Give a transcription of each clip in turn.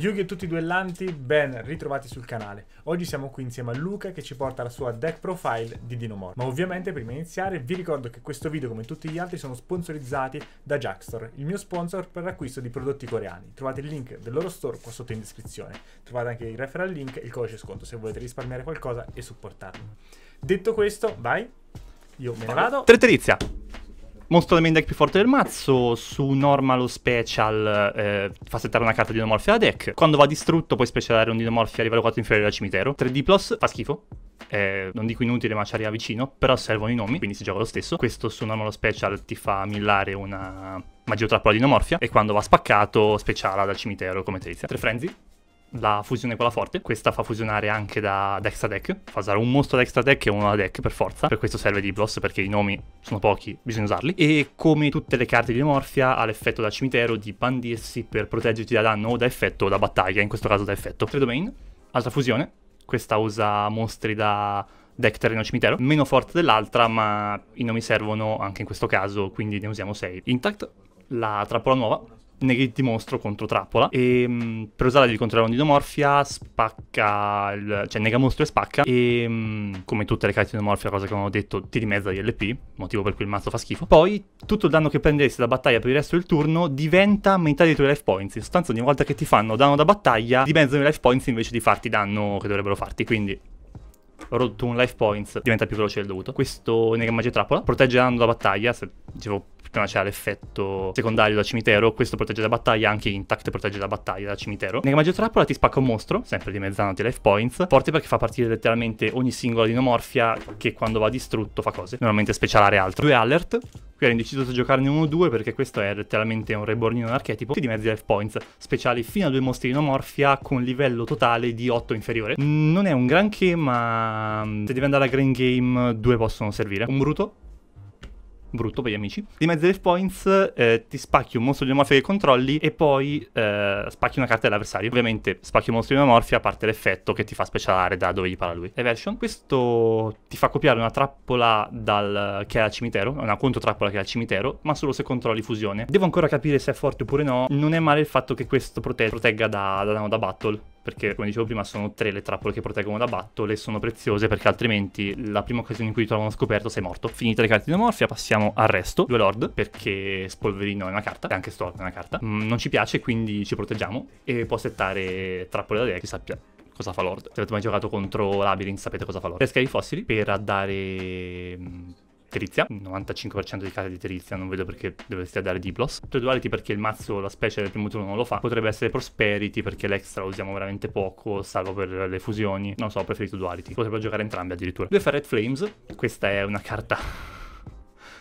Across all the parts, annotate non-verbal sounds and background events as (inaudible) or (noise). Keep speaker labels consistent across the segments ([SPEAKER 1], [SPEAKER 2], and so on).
[SPEAKER 1] Yugi e tutti i duellanti, ben ritrovati sul canale. Oggi siamo qui insieme a Luca che ci porta la sua deck profile di Dinomore. Ma ovviamente prima di iniziare vi ricordo che questo video come tutti gli altri sono sponsorizzati da Jackstore, il mio sponsor per l'acquisto di prodotti coreani. Trovate il link del loro store qua sotto in descrizione. Trovate anche il referral link e il codice sconto se volete risparmiare qualcosa e supportarmi. Detto questo, vai, io me ne vado.
[SPEAKER 2] Treterizia! Mostro la main deck più forte del mazzo, su normal o special eh, fa settare una carta di dinomorfia alla deck. Quando va distrutto puoi specialare un dinomorfia a livello 4 inferiore al cimitero. 3D plus fa schifo, eh, non dico inutile ma ci arriva vicino, però servono i nomi, quindi si gioca lo stesso. Questo su normal o special ti fa millare una magia trappola dinomorfia e quando va spaccato speciala dal cimitero come trizia. Tre frenzy, la fusione con la forte. Questa fa fusionare anche da, da extra deck. Fa usare un mostro da extra deck e uno da deck per forza. Per questo serve Diplos perché i nomi sono pochi, bisogna usarli. E come tutte le carte di Morfia ha l'effetto da cimitero di bandirsi per proteggerti da danno o da effetto o da battaglia, in questo caso da effetto. Tre domain, altra fusione. Questa usa mostri da deck terreno cimitero, meno forte dell'altra, ma i nomi servono anche in questo caso, quindi ne usiamo 6. Intact, la trappola nuova, negate mostro contro trappola e mh, mm, per usarla devi controllare Nidomorfia, spacca il, cioè nega mostro e spacca e mh, mm, come tutte le carte di Nidomorfia, cosa che avevamo detto ti rimezza gli LP motivo per cui il mazzo fa schifo poi tutto il danno che prendessi da battaglia per il resto del turno diventa metà dei tuoi life points in sostanza ogni volta che ti fanno danno da battaglia dimezzano i life points invece di farti danno che dovrebbero farti quindi Road to un life points diventa più veloce del dovuto questo nega magia trappola protegge l'anno da battaglia se dicevo prima c'era l'effetto secondario da cimitero, questo protegge la battaglia, anche Intact protegge la battaglia da cimitero. Nega Magia Trappola ti spacca un mostro, sempre dimezzandoti life points, forte perché fa partire letteralmente ogni singola dinomorfia che quando va distrutto fa cose, normalmente specialare altro. Due alert, Qui ero indeciso se giocarne o due perché questo è letteralmente un rebornino archetipo di mezzi life points speciali fino a due mostri di inomorfia con livello totale di 8 inferiore. Mm, non è un granché ma mm, se devi andare a green game due possono servire. Un bruto brutto per gli amici. Di mezzo dei points eh, ti spacchi un mostro di omorfia che controlli e poi eh, spacchi una carta dell'avversario. Ovviamente spacchi un mostro di omorfia a parte l'effetto che ti fa specialare da dove gli parla lui. Eversion. Questo ti fa copiare una trappola dal... che è al cimitero, una controtrappola che è al cimitero, ma solo se controlli fusione. Devo ancora capire se è forte oppure no. Non è male il fatto che questo prote... protegga da, da da battle perché come dicevo prima sono tre le trappole che proteggono da battole, sono preziose perché altrimenti la prima occasione in cui ti trovano scoperto sei morto. Finite le carte di Nomorfia, passiamo al resto, due lord, perché Spolverino è una carta, e anche Storm è una carta, mm, non ci piace quindi ci proteggiamo e può settare trappole da deck, sappia cosa fa Lord. Se avete mai giocato contro Labyrinth sapete cosa fa Lord. Pesca i fossili per dare mm, Terizia, 95% di carte di Terizia, non vedo perché dovresti dare Diplos. Duality perché il mazzo, la specie del primo turno non lo fa, potrebbe essere Prosperity perché l'extra lo usiamo veramente poco, salvo per le fusioni, non so, ho preferito Duality, Potrebbe giocare entrambe addirittura. Due Ferret Flames, questa è una carta (laughs)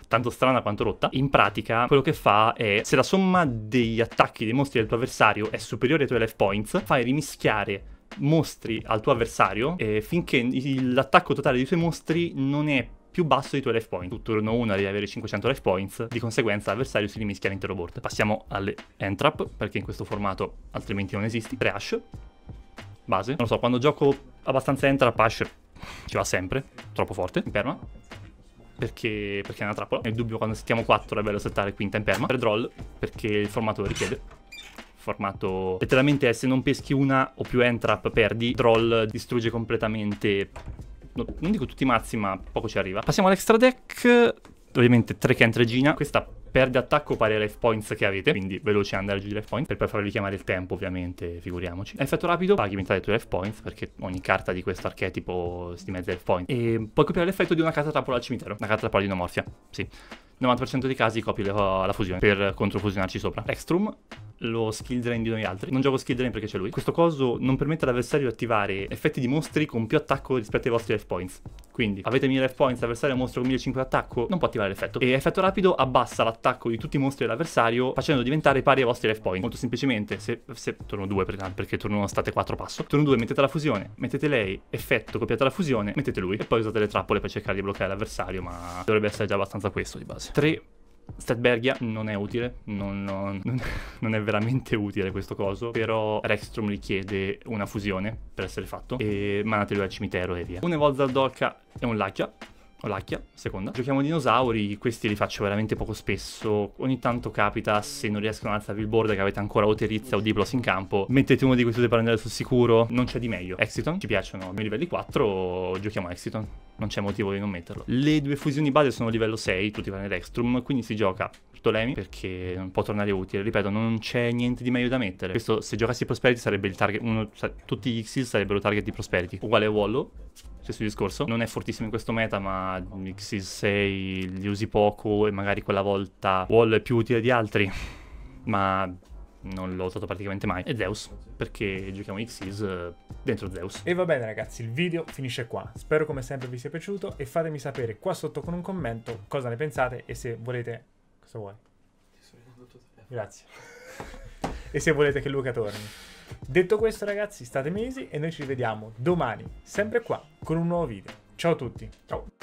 [SPEAKER 2] tanto strana quanto rotta. In pratica, quello che fa è se la somma degli attacchi dei mostri del tuo avversario è superiore ai tuoi life points, fai rimischiare mostri al tuo avversario eh, finché l'attacco totale dei tuoi mostri non è più basso dei tuoi life point. Tu turno 1 devi avere 500 life points, di conseguenza l'avversario si rimischia all'intero board. Passiamo alle entrap, perché in questo formato altrimenti non esisti. Trash, base. Non lo so, quando gioco abbastanza entrap, Ash ci va sempre, troppo forte, in perma. Perché, perché è una trappola. Nel dubbio quando settiamo 4 è bello settare quinta in perma. Per roll, perché il formato lo richiede formato letteralmente è se non peschi una o più entrap perdi, troll distrugge completamente no, non dico tutti i mazzi, ma poco ci arriva. Passiamo all'extra deck. Ovviamente 3 can regina. Questa perde attacco pari ai life points che avete, quindi veloce andare giù di life points. per poi farvi chiamare il tempo ovviamente, figuriamoci. Effetto rapido, paghi metà dei tuoi life points, perché ogni carta di questo archetipo si mezza life points. E puoi copiare l'effetto di una carta trappola al cimitero, una carta trappola di nomorfia, sì. 90% dei casi copi la fusione per controfusionarci sopra. Extrum, lo skill drain di noi altri. Non gioco skill drain perché c'è lui. Questo coso non permette all'avversario di attivare effetti di mostri con più attacco rispetto ai vostri life points. Quindi avete 1000 life points, l'avversario è un mostro con 1500 attacco, non può attivare l'effetto. E effetto rapido abbassa l'attacco di tutti i mostri dell'avversario facendo diventare pari ai vostri life points. Molto semplicemente, se, se turno 2 perché, perché turno 1 state 4 passo, turno 2 mettete la fusione, mettete lei, effetto, copiate la fusione, mettete lui e poi usate le trappole per cercare di bloccare l'avversario, ma dovrebbe essere già abbastanza questo di base. 3 Stadbergia non è utile, non, non, (laughs) non, è veramente utile questo coso, però Rekstrom richiede una fusione per essere fatto e mandatelo al cimitero e via. Un Evolved Zardorka è un Laggia, o l'acchia, seconda. Giochiamo dinosauri, questi li faccio veramente poco spesso, ogni tanto capita se non riescono ad alzarvi il board che avete ancora o Terizia o Diplos in campo, mettete uno di questi due per andare sul sicuro, non c'è di meglio. Exiton, ci piacciono, miei livelli 4 giochiamo Exiton, non c'è motivo di non metterlo. Le due fusioni base sono livello 6, tutti tranne l'Extrum, quindi si gioca sotto perché non può tornare utile. Ripeto, non c'è niente di meglio da mettere. Questo, se giocassi Prosperity, sarebbe il target. Uno, sa, tutti gli Xyz sarebbero target di Prosperity. Uguale a Wallo, Stesso discorso. Non è fortissimo in questo meta, ma Xyz 6 li usi poco e magari quella volta Wallow è più utile di altri. (laughs) ma non l'ho usato praticamente mai. E Zeus, perché giochiamo Xyz dentro Zeus.
[SPEAKER 1] E va bene ragazzi, il video finisce qua. Spero come sempre vi sia piaciuto e fatemi sapere qua sotto con un commento cosa ne pensate e se volete Cosa vuoi? Ti sto rimanendo il tuo Grazie. (laughs) e se volete che Luca torni. Detto questo ragazzi, state mesi e noi ci vediamo domani, sempre qua, con un nuovo video. Ciao a tutti. Ciao.